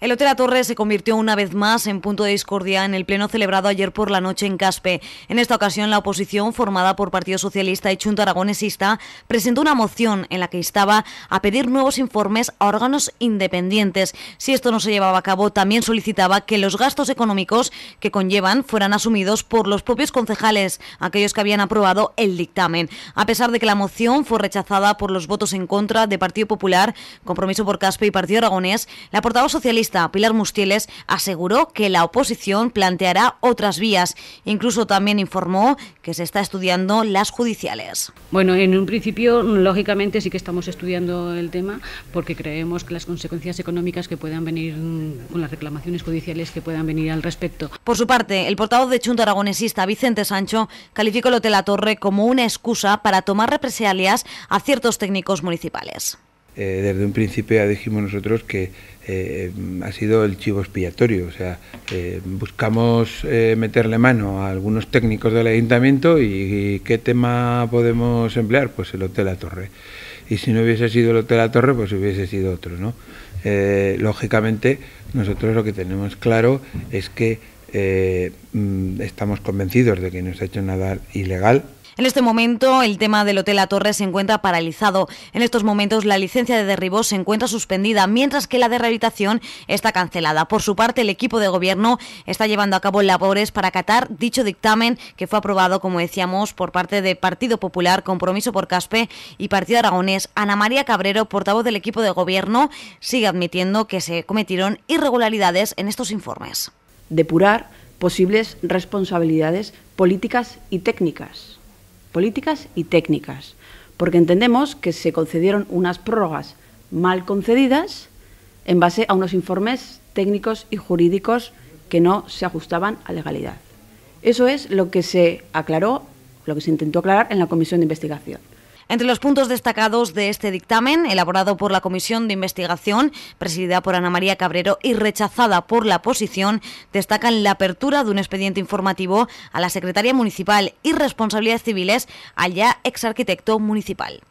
El Hotel La Torre se convirtió una vez más en punto de discordia en el pleno celebrado ayer por la noche en Caspe. En esta ocasión, la oposición, formada por Partido Socialista y Chunto Aragonesista, presentó una moción en la que estaba a pedir nuevos informes a órganos independientes. Si esto no se llevaba a cabo, también solicitaba que los gastos económicos que conllevan fueran asumidos por los propios concejales, aquellos que habían aprobado el dictamen. A pesar de que la moción fue rechazada por los votos en contra de Partido Popular, Compromiso por Caspe y Partido Aragonés, la portavoz socialista Pilar Mustieles aseguró que la oposición planteará otras vías. Incluso también informó que se está estudiando las judiciales. Bueno, en un principio, lógicamente, sí que estamos estudiando el tema porque creemos que las consecuencias económicas que puedan venir mm, con las reclamaciones judiciales que puedan venir al respecto. Por su parte, el portavoz de Chunta Aragonesista, Vicente Sancho, calificó el Hotel La Torre como una excusa para tomar represalias a ciertos técnicos municipales. Eh, desde un principio ya dijimos nosotros que eh, mm, ha sido el chivo expiatorio. O sea, eh, buscamos meterle mano a algunos técnicos del ayuntamiento y, qué tema podemos emplear, pues el Hotel La Torre. Y si no hubiese sido el Hotel La Torre, pues hubiese sido otro, ¿no? lógicamente, nosotros lo que tenemos claro es que mm, estamos convencidos de que no se ha hecho nada ilegal, en este momento, el tema del Hotel La Torre se encuentra paralizado. En estos momentos, la licencia de derribos se encuentra suspendida, mientras que la de rehabilitación está cancelada. Por su parte, el equipo de gobierno está llevando a cabo labores para acatar dicho dictamen que fue aprobado, como decíamos, por parte de Partido Popular, Compromiso por Caspe y Partido Aragonés. Ana María Cabrero, portavoz del equipo de gobierno, sigue admitiendo que se cometieron irregularidades en estos informes. Depurar posibles responsabilidades políticas y técnicas políticas y técnicas, porque entendemos que se concedieron unas prórrogas mal concedidas en base a unos informes técnicos y jurídicos que no se ajustaban a legalidad. Eso es lo que se aclaró, lo que se intentó aclarar en la comisión de investigación. Entre los puntos destacados de este dictamen, elaborado por la Comisión de Investigación, presidida por Ana María Cabrero y rechazada por la oposición, destacan la apertura de un expediente informativo a la Secretaría Municipal y responsabilidades civiles al ya arquitecto municipal.